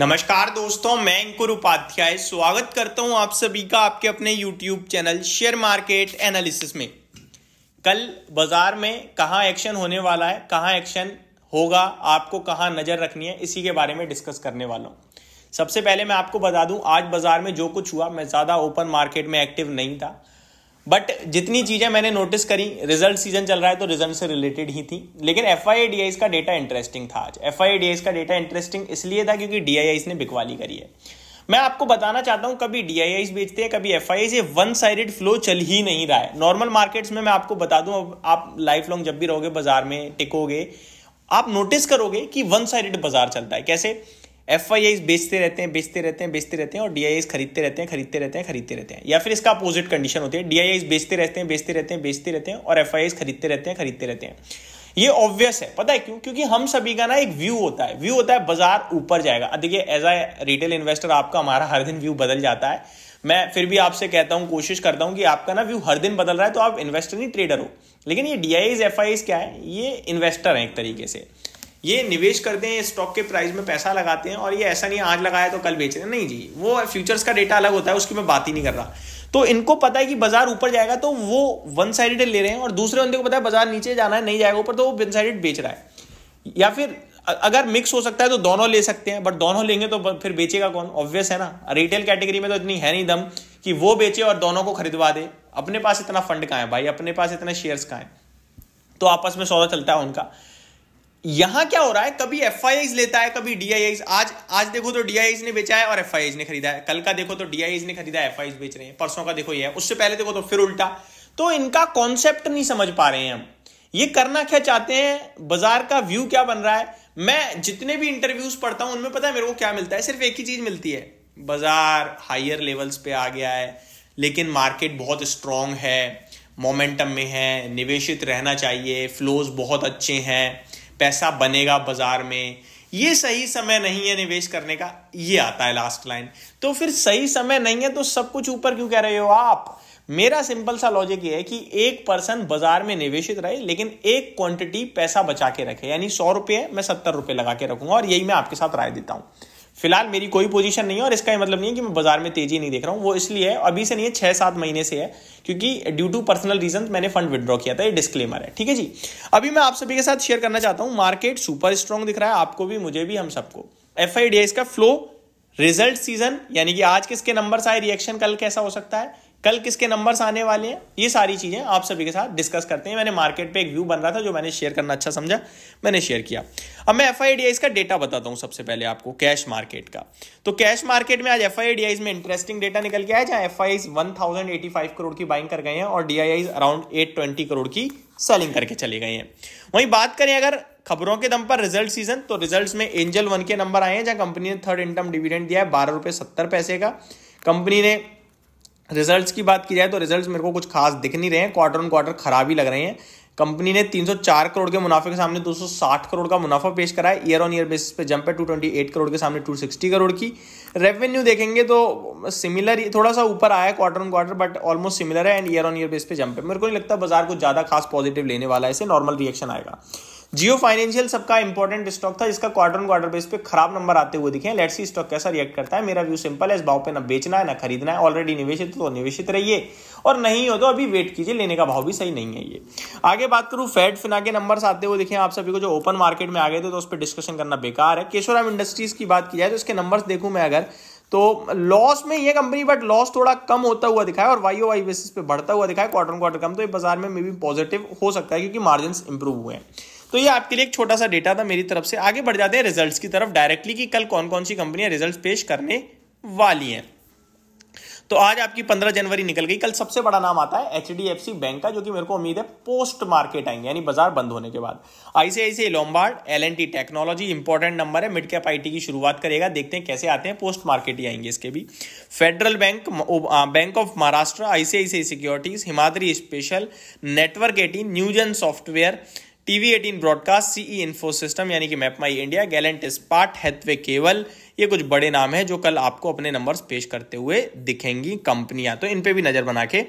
नमस्कार दोस्तों मैं अंकुर उपाध्याय स्वागत करता हूं आप सभी का आपके अपने YouTube channel share market analysis में कल बाजार में कहा एक्शन होने वाला है कहाँ एक्शन होगा आपको कहाँ नज़र रखनी है इसी के बारे में डिस्कस करने वाला हूँ सबसे पहले मैं आपको बता दूं आज बाजार में जो कुछ हुआ मैं ज़्यादा ओपन मार्केट में एक्टिव नहीं था बट जितनी चीज़ें मैंने नोटिस करी रिजल्ट सीजन चल रहा है तो रिजल्ट से रिलेटेड ही थी लेकिन एफ आई का डेटा इंटरेस्टिंग था आज एफ आई का डेटा इंटरेस्टिंग इसलिए था क्योंकि डी ने बिकवाली करी है मैं आपको बताना चाहता हूं कभी डी बेचते हैं कभी F I one sided flow चल ही नहीं रहा है नॉर्मल मार्केट्स में मैं आपको बता दूं अब आप लाइफ लॉन्ग जब भी रहोगे बाजार में टिकोगे आप नोटिस करोगे कि वन साइडेड बाजार चलता है कैसे एफ आई आईज बेचते रहते हैं बेचते रहते हैं बेचते रहते हैं और डी आई खरीदते रहते हैं खरीदते रहते हैं खरीदते रहते हैं या फिर इसका अपोजिट कंडीशन होती है डी आई बेचते रहते हैं बेचते रहते हैं बेचते रहते हैं और एफ आई आईज खरीदते रहते हैं खरीदते रहते हैं ये ऑब्वियस है पता है क्यों क्योंकि हम सभी का ना एक व्यू होता है व्यू होता है बाजार ऊपर जाएगा देखिए एज अ रिटेल इन्वेस्टर आपका हमारा हर दिन व्यू बदल जाता है मैं फिर भी आपसे कहता हूं कोशिश करता हूं कि आपका ना व्यू हर दिन बदल रहा है तो आप इन्वेस्टर नहीं ट्रेडर हो लेकिन ये डी आई एफ आई क्या है ये इन्वेस्टर है एक तरीके से ये निवेश करते हैं स्टॉक के प्राइस में पैसा लगाते हैं और ये ऐसा नहीं आज लगाया तो कल बेच रहे हैं नहीं जी वो फ्यूचर्स का डेटा अलग होता है उसकी मैं बात ही नहीं कर रहा तो इनको पता है कि बाजार ऊपर जाएगा तो वो वन साइडेड ले रहे हैं और दूसरे बंदे को पता है बाजार नीचे जाना है नहीं जाएगा ऊपर तो वो वन साइडेड बेच रहा है या फिर अगर मिक्स हो सकता है तो दोनों ले सकते हैं बट दोनों लेंगे तो फिर बेचेगा कौन ऑब्वियस है ना रिटेल कैटेगरी में तो इतनी है नहीं दम कि वो बेचे और दोनों को खरीदवा दे अपने पास इतना फंड कहाँ है भाई अपने पास इतने शेयर्स कहाँ है तो आपस में सौदा चलता है उनका यहां क्या हो रहा है कभी एफ लेता है कभी डी आज आज देखो तो डी ने बेचा है और एफ ने खरीदा है कल का देखो तो डी ने खरीदा है एफ बेच रहे हैं परसों का देखो ये है उससे पहले देखो तो फिर उल्टा तो इनका कॉन्सेप्ट नहीं समझ पा रहे हैं हम ये करना क्या चाहते हैं बाजार का व्यू क्या बन रहा है मैं जितने भी इंटरव्यूज पढ़ता हूं उनमें पता है मेरे को क्या मिलता है सिर्फ एक ही चीज मिलती है बाजार हायर लेवल्स पे आ गया है लेकिन मार्केट बहुत स्ट्रांग है मोमेंटम में है निवेशित रहना चाहिए फ्लोज बहुत अच्छे हैं पैसा बनेगा बाजार में ये सही समय नहीं है निवेश करने का ये आता है लास्ट लाइन तो फिर सही समय नहीं है तो सब कुछ ऊपर क्यों कह रहे हो आप मेरा सिंपल सा लॉजिक ये है कि एक पर्सन बाजार में निवेशित रहे लेकिन एक क्वांटिटी पैसा बचा के रखे यानी सौ रुपये मैं सत्तर रुपये लगा के रखूंगा और यही मैं आपके साथ राय देता हूं फिलहाल मेरी कोई पोजीशन नहीं है और इसका मतलब नहीं है कि मैं बाजार में तेजी नहीं देख रहा हूँ वो इसलिए है अभी से नहीं है छह सात महीने से है क्योंकि ड्यू टू पर्सनल रीजन मैंने फंड विड्रॉ किया था ये डिस्क्लेमर है ठीक है जी अभी मैं आप सभी के साथ शेयर करना चाहता हूँ मार्केट सुपर स्ट्रॉन्ग दिख रहा है आपको भी मुझे भी हम सबको एफ आई डी इसका फ्लो रिजल्ट सीजन यानी कि आज किसके नंबर आए रिएक्शन कल कैसा हो सकता है कल किसके नंबर्स आने वाले हैं ये सारी चीज़ें आप सभी के साथ डिस्कस करते हैं मैंने मार्केट पे एक व्यू बन रहा था जो मैंने शेयर करना अच्छा समझा मैंने शेयर किया अब मैं एफ का डेटा बताता हूँ सबसे पहले आपको कैश मार्केट का तो कैश मार्केट में आज एफ में इंटरेस्टिंग डेटा निकल के आया जहाँ एफ आई करोड़ की बाइंग कर गए हैं और डी अराउंड एट करोड़ की सेलिंग करके चले गए हैं वहीं बात करें अगर खबरों के दम पर रिजल्ट सीजन तो रिजल्ट्स में एंजल वन के नंबर आए हैं जहां कंपनी ने थर्ड इनकम डिविडेंड दिया है बारह रुपये सत्तर पैसे का कंपनी ने रिजल्ट्स की बात की जाए तो रिजल्ट्स मेरे को कुछ खास दिख नहीं रहे हैं क्वार्टर ऑन क्वार्टर खराब ही लग रहे हैं कंपनी ने 304 करोड़ के मुनाफे के सामने 260 करोड़ का मुनाफा पेश करा है ईयर ऑन ईयर बेसिस पे जंप है 228 करोड़ के सामने 260 करोड़ की रेवेन्यू देखेंगे तो सिमिलर थोड़ा सा ऊपर आया quarter on quarter but almost similar है and year on year base पे जंप है मेरे को नहीं लगता बाजार कुछ ज़्यादा खास पॉजिटिव लेने वाला है इसे नॉर्मल रिएक्शन आएगा जियो फाइनेंशियल सबका इंपॉर्टेंट स्टॉक था जिसका क्वार्टर ऑन क्वार्टर बेस पे खराब नंबर आते हुए दिखे लेट्स सी स्टॉक कैसा रिएक्ट करता है मेरा व्यू सिंपल है इस भाव पे ना बेचना है ना खरीदना है ऑलरेडी निवेशित तो निवेशित रहिए और नहीं हो तो अभी वेट कीजिए लेने का भाव भी सही नहीं है ये आगे बात करूं फेड फिना के नंबर आते हुए दिखे आप सभी को जो ओपन मार्केट में आ गए थे तो उस पर डिस्कशन करना बेकार है केशोराम इंडस्ट्रीज की बात की जाए तो उसके नंबर देखू मैं अगर तो लॉस में ये कंपनी बट लॉस थोड़ा कम होता हुआ दिखाया और वाई वाई बेसिस पे बढ़ता हुआ दिखाया क्वार्टर क्वार्टर कम तो ये बाजार में मे भी पॉजिटिव हो सकता है क्योंकि मार्जिन इंप्रूव हुए हैं तो ये आपके लिए एक छोटा सा डेटा था मेरी तरफ से आगे बढ़ जाते हैं रिजल्ट्स की तरफ डायरेक्टली कि कल कौन कौन सी कंपनियां रिजल्ट पेश करने वाली हैं तो आज आपकी पंद्रह जनवरी निकल गई कल सबसे बड़ा नाम आता है एच बैंक का जो कि मेरे को उम्मीद है पोस्ट मार्केट आएंगे यानी बाजार बंद होने के बाद ICICI Lombard L N T technology important number है मिड कैप आई की शुरुआत करेगा देखते हैं कैसे आते हैं पोस्ट मार्केट ही आएंगे इसके भी Federal Bank Bank of Maharashtra ICICI Securities Himadri Special Network Eighteen Newgen Software TV Eighteen Broadcast CE Info System यानी कि Map My India Gallantt Ispat Hathway केवल ये कुछ बड़े नाम हैं जो कल आपको अपने नंबर्स पेश करते हुए दिखेंगी कंपनियां तो इन पे भी नज़र बना के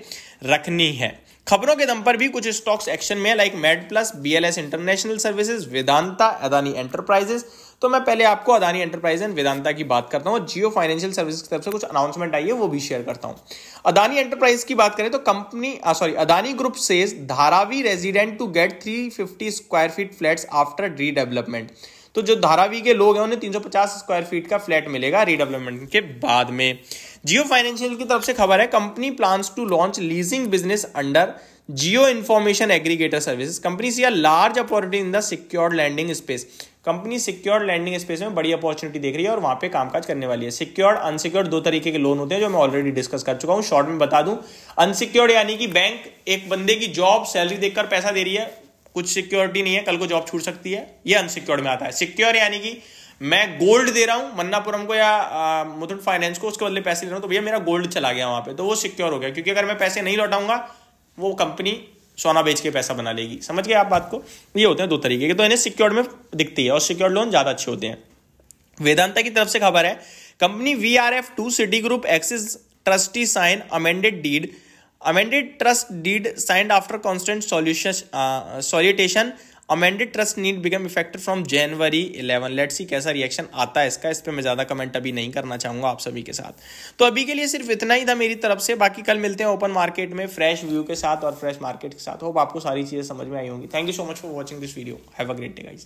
रखनी है खबरों के दम पर भी कुछ स्टॉक्स एक्शन में है like Med Plus B international services Vedanta Adani enterprises तो मैं पहले आपको अदानी एंटरप्राइज एंड वेदांता की बात करता हूँ जियो फाइनेंशियल सर्विस की तरफ से कुछ अनाउंसमेंट आई है वो भी शेयर करता हूँ अदानी एंटरप्राइज की बात करें तो company sorry Adani group says Dharavi resident to get 350 square feet flats after redevelopment तो जो धारावी के लोग हैं उन्हें 350 स्क्वायर फीट का फ्लैट मिलेगा रीडेवलपमेंट के बाद में जियो फाइनेंशियल की तरफ से खबर है company plans to launch leasing business under Jio information aggregator Services. Company see are large opportunity in the secure lending space company secured lending space में बड़ी अपॉर्चुनिटी देख रही है और वहां पे कामकाज करने वाली है सिक्योर्ड अनसिक्योर्ड दो तरीके के लोन होते हैं जो मैं ऑलरेडी डिस्कस कर चुका हूं शॉर्ट में बता दूं अनसिक्योर्ड यानी कि बैंक एक बंदे की जॉब सैलरी देखकर पैसा दे रही है कुछ सिक्योरिटी नहीं है कल को जॉब छूट सकती है ये अनसिक्योर्ड में आता है सिक्योर यानी कि मैं गोल्ड दे रहा हूं मन्नापुरम को या मुथुट फाइनेंस को उसके बदले पैसे दे रहा हूं तो भैया मेरा गोल्ड चला गया वहां पे तो वो सिक्योर हो गया क्योंकि अगर मैं पैसे नहीं लौटाऊंगा वो कंपनी सोना बेच के पैसा बना लेगी समझ गए आप बात को ये होते हैं दो तरीके के तो इन्हें सिक्योर्ड में दिखती है और सिक्योर्ड लोन ज़्यादा अच्छे होते हैं वेदांता की तरफ से खबर है company V R F to Citi group Axis trustee sign amended deed amended trust deed signed after constant solution uh, amended trust need become effective from January eleven let see कैसा रिएक्शन आता है इसका इस पर मैं ज़्यादा comment अभी नहीं करना चाहूंगा आप सभी के साथ तो अभी के लिए सिर्फ इतना ही था मेरी तरफ से बाकी कल मिलते हैं ओपन मार्केट में फ्रेश व्यू के साथ और फ्रेश मार्केट के साथ होप आपको सारी चीज़ें समझ में आई होंगी thank you so much for watching this video have a great day guys